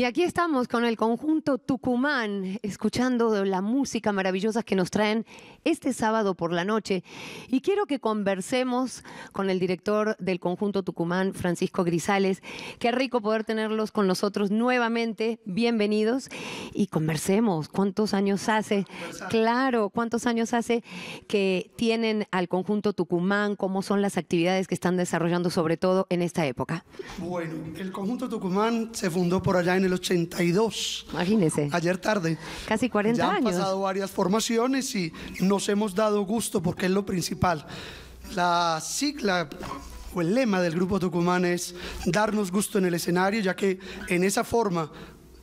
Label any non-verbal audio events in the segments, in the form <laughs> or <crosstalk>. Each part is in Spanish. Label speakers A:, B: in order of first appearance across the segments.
A: Y aquí estamos con el conjunto Tucumán, escuchando la música maravillosa que nos traen este sábado por la noche. Y quiero que conversemos con el director del conjunto Tucumán, Francisco Grisales. Qué rico poder tenerlos con nosotros nuevamente. Bienvenidos y conversemos. ¿Cuántos años hace? Claro, ¿cuántos años hace que tienen al conjunto Tucumán? ¿Cómo son las actividades que están desarrollando, sobre todo en esta época?
B: Bueno, el conjunto Tucumán se fundó por allá en el 82. Imagínese. Ayer tarde. Casi 40 ya años. Han pasado varias formaciones y nos hemos dado gusto porque es lo principal. La sigla o el lema del Grupo Tucumán es darnos gusto en el escenario, ya que en esa forma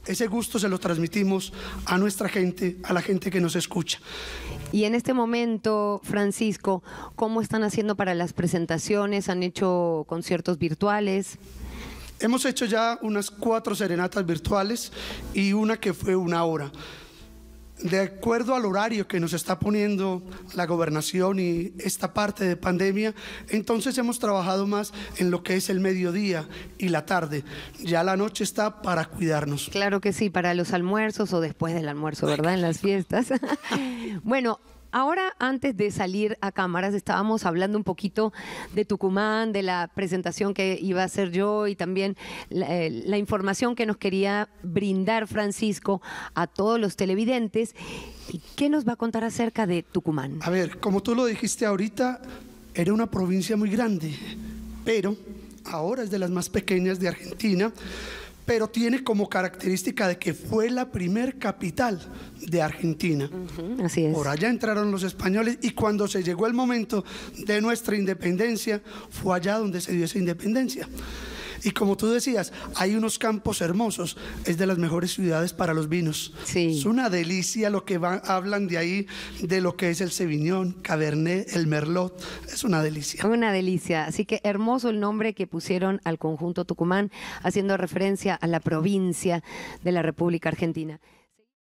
B: ese gusto se lo transmitimos a nuestra gente, a la gente que nos escucha.
A: Y en este momento, Francisco, ¿cómo están haciendo para las presentaciones? ¿Han hecho conciertos virtuales?
B: Hemos hecho ya unas cuatro serenatas virtuales y una que fue una hora. De acuerdo al horario que nos está poniendo la gobernación y esta parte de pandemia, entonces hemos trabajado más en lo que es el mediodía y la tarde. Ya la noche está para cuidarnos. Claro que sí, para los almuerzos o
A: después del almuerzo, ¿verdad? En las fiestas. <laughs> bueno, ahora antes de salir a cámaras estábamos hablando un poquito de Tucumán, de la presentación que iba a hacer yo y también la, eh, información que nos quería brindar Francisco a
B: todos los televidentes. qué nos va a contar acerca de Tucumán? A ver, como tú lo dijiste ahorita, era una provincia muy grande, pero ahora es de las más pequeñas de Argentina pero tiene como característica de que fue la primer capital de Argentina. así Por allá entraron los españoles y cuando se llegó el momento de nuestra independencia, fue allá donde se dio esa independencia. Y como tú decías, hay unos campos hermosos, es de las mejores ciudades para los vinos. Sí. Es una delicia lo que hablan de ahí, de lo que es el Sevignon, Cabernet, el Merlot, es una delicia. Una delicia. Así que hermoso el nombre que pusieron al conjunto
A: Tucumán, haciendo referencia a la provincia de la República Argentina.